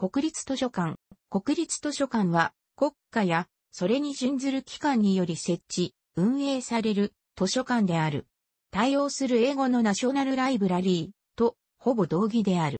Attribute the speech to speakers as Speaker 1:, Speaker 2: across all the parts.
Speaker 1: 国立図書館。国立図書館は国家やそれに準ずる機関により設置、運営される図書館である。対応する英語のナショナルライブラリーとほぼ同義である。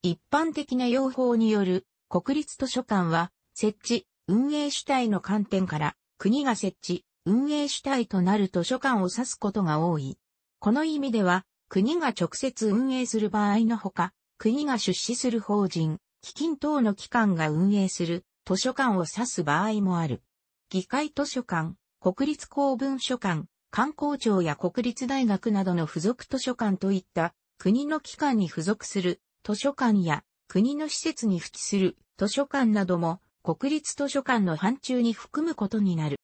Speaker 1: 一般的な用法による国立図書館は設置、運営主体の観点から国が設置、運営主体となる図書館を指すことが多い。この意味では国が直接運営する場合のほか、国が出資する法人、基金等の機関が運営する図書館を指す場合もある。議会図書館、国立公文書館、観光庁や国立大学などの付属図書館といった国の機関に付属する図書館や国の施設に付記する図書館なども国立図書館の範疇に含むことになる。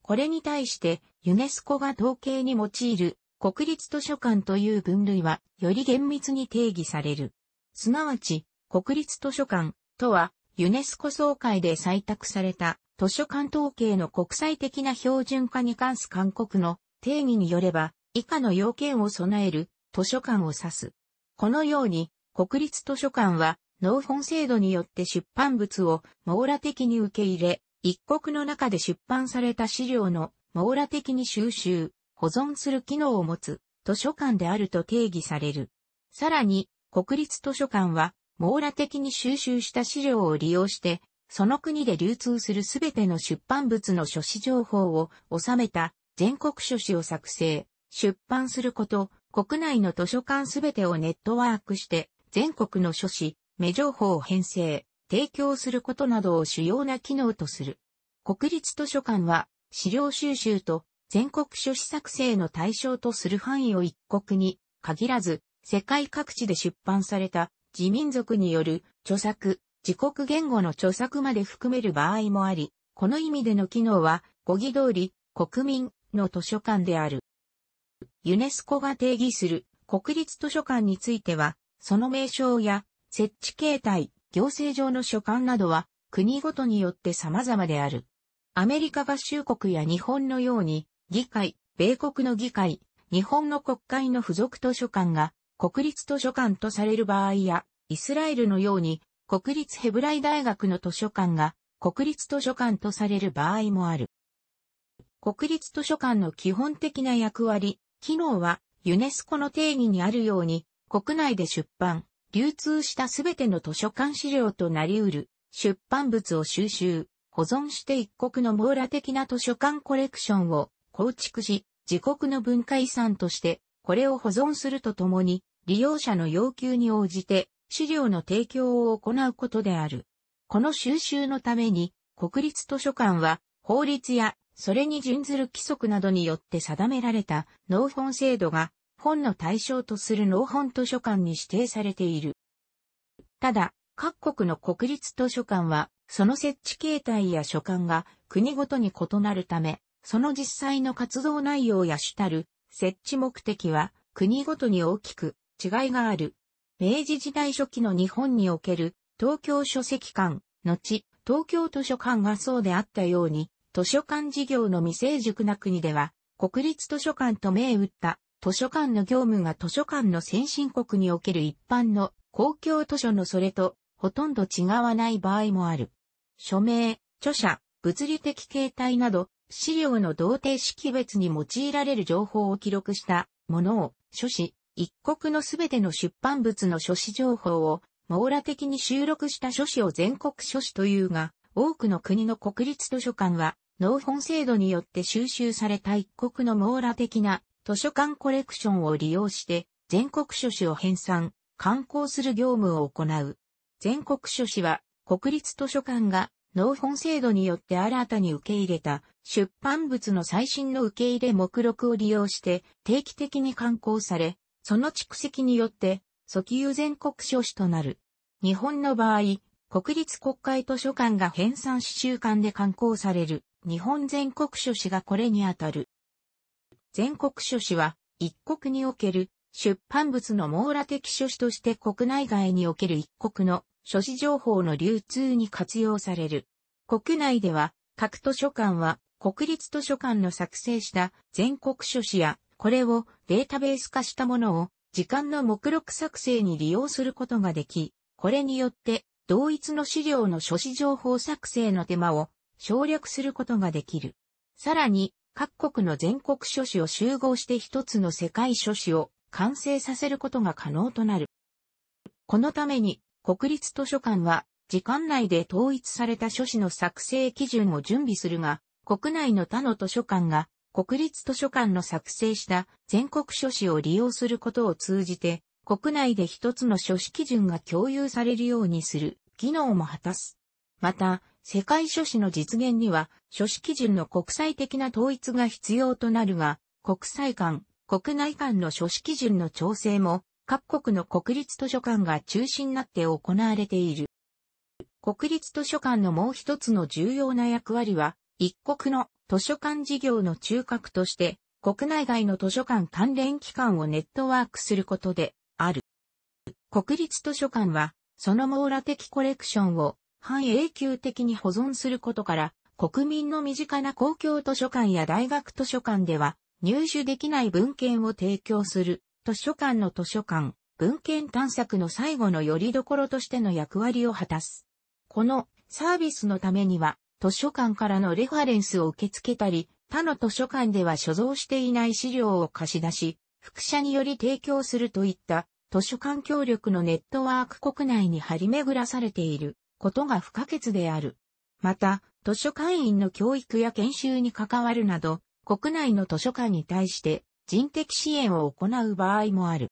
Speaker 1: これに対してユネスコが統計に用いる国立図書館という分類はより厳密に定義される。すなわち国立図書館とは、ユネスコ総会で採択された図書館統計の国際的な標準化に関す勧告の定義によれば、以下の要件を備える図書館を指す。このように、国立図書館は、納本制度によって出版物を網羅的に受け入れ、一国の中で出版された資料の網羅的に収集、保存する機能を持つ図書館であると定義される。さらに、国立図書館は網羅的に収集した資料を利用して、その国で流通するすべての出版物の書誌情報を収めた全国書誌を作成、出版すること、国内の図書館すべてをネットワークして、全国の書誌、目情報を編成、提供することなどを主要な機能とする。国立図書館は、資料収集と全国書誌作成の対象とする範囲を一国に限らず、世界各地で出版された自民族による著作、自国言語の著作まで含める場合もあり、この意味での機能は語義通り国民の図書館である。ユネスコが定義する国立図書館については、その名称や設置形態、行政上の書館などは国ごとによって様々である。アメリカ合衆国や日本のように、議会、米国の議会、日本の国会の付属図書館が国立図書館とされる場合や、イスラエルのように、国立ヘブライ大学の図書館が国立図書館とされる場合もある。国立図書館の基本的な役割、機能はユネスコの定義にあるように、国内で出版、流通したすべての図書館資料となり得る出版物を収集、保存して一国の網羅的な図書館コレクションを構築し、自国の文化遺産として、これを保存するとともに、利用者の要求に応じて、資料の提供を行うことである。この収集のために、国立図書館は、法律や、それに準ずる規則などによって定められた納本制度が、本の対象とする納本図書館に指定されている。ただ、各国の国立図書館は、その設置形態や所管が国ごとに異なるため、その実際の活動内容や主たる設置目的は国ごとに大きく違いがある。明治時代初期の日本における東京書籍館、後、東京図書館がそうであったように、図書館事業の未成熟な国では、国立図書館と銘打った図書館の業務が図書館の先進国における一般の公共図書のそれとほとんど違わない場合もある。署名、著者、物理的形態など、資料の同定式別に用いられる情報を記録したものを書誌、一国のすべての出版物の書誌情報を網羅的に収録した書誌を全国書誌というが、多くの国の国立図書館は、納本制度によって収集された一国の網羅的な図書館コレクションを利用して、全国書誌を編纂、刊行する業務を行う。全国書誌は、国立図書館が納本制度によって新たに受け入れた出版物の最新の受け入れ目録を利用して定期的に刊行され、その蓄積によって、訴求全国書士となる。日本の場合、国立国会図書館が編纂し週間で刊行される、日本全国書士がこれにあたる。全国書士は、一国における出版物の網羅的書士として国内外における一国の書士情報の流通に活用される。国内では、各図書館は国立図書館の作成した全国書士やこれをデータベース化したものを時間の目録作成に利用することができ、これによって同一の資料の書誌情報作成の手間を省略することができる。さらに、各国の全国書士を集合して一つの世界書士を完成させることが可能となる。このために、国立図書館は、時間内で統一された書士の作成基準を準備するが、国内の他の図書館が国立図書館の作成した全国書誌を利用することを通じて、国内で一つの書誌基準が共有されるようにする機能も果たす。また、世界書誌の実現には、書誌基準の国際的な統一が必要となるが、国際間、国内間の書誌基準の調整も、各国の国立図書館が中心になって行われている。国立図書館のもう一つの重要な役割は、一国の図書館事業の中核として、国内外の図書館関連機関をネットワークすることで、ある。国立図書館は、その網羅的コレクションを半永久的に保存することから、国民の身近な公共図書館や大学図書館では、入手できない文献を提供する、図書館の図書館、文献探索の最後の拠り所としての役割を果たす。このサービスのためには、図書館からのレファレンスを受け付けたり、他の図書館では所蔵していない資料を貸し出し、副社により提供するといった図書館協力のネットワーク国内に張り巡らされていることが不可欠である。また、図書館員の教育や研修に関わるなど、国内の図書館に対して人的支援を行う場合もある。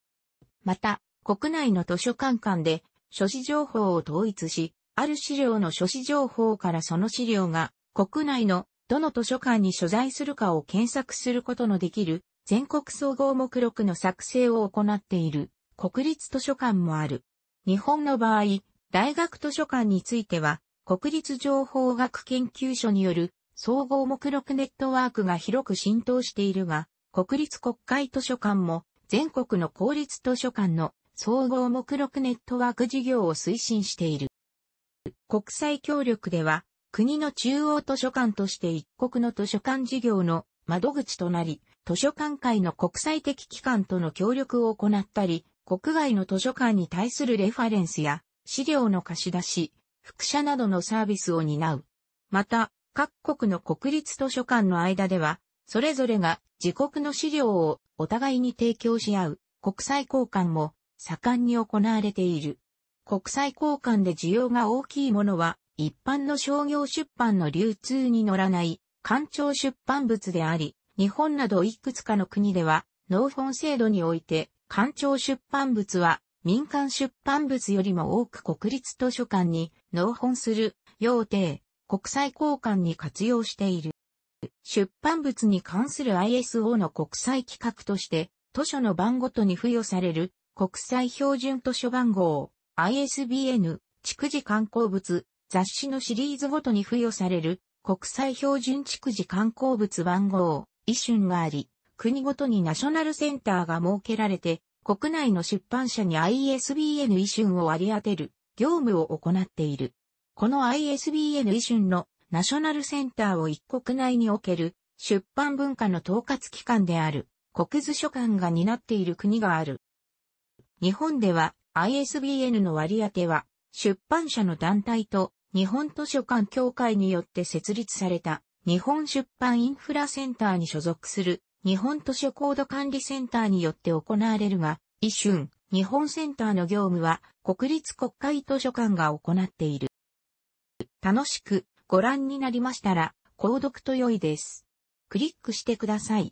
Speaker 1: また、国内の図書館間で書士情報を統一し、ある資料の書誌情報からその資料が国内のどの図書館に所在するかを検索することのできる全国総合目録の作成を行っている国立図書館もある。日本の場合、大学図書館については国立情報学研究所による総合目録ネットワークが広く浸透しているが、国立国会図書館も全国の公立図書館の総合目録ネットワーク事業を推進している。国際協力では、国の中央図書館として一国の図書館事業の窓口となり、図書館会の国際的機関との協力を行ったり、国外の図書館に対するレファレンスや資料の貸し出し、副社などのサービスを担う。また、各国の国立図書館の間では、それぞれが自国の資料をお互いに提供し合う国際交換も盛んに行われている。国際交換で需要が大きいものは、一般の商業出版の流通に乗らない、官庁出版物であり、日本などいくつかの国では、農本制度において、官庁出版物は、民間出版物よりも多く国立図書館に納本する、要定、国際交換に活用している。出版物に関する ISO の国際規格として、図書の番ごとに付与される国際標準図書番号 ISBN、築地観光物、雑誌のシリーズごとに付与される、国際標準築地観光物番号、一瞬があり、国ごとにナショナルセンターが設けられて、国内の出版社に ISBN 遺春を割り当てる、業務を行っている。この ISBN 遺春のナショナルセンターを一国内における出版文化の統括機関である国図書館が担っている国がある。日本では ISBN の割り当ては、出版社の団体と日本図書館協会によって設立された日本出版インフラセンターに所属する日本図書コード管理センターによって行われるが、一瞬、日本センターの業務は国立国会図書館が行っている。楽しくご覧になりましたら、購読と良いです。クリックしてください。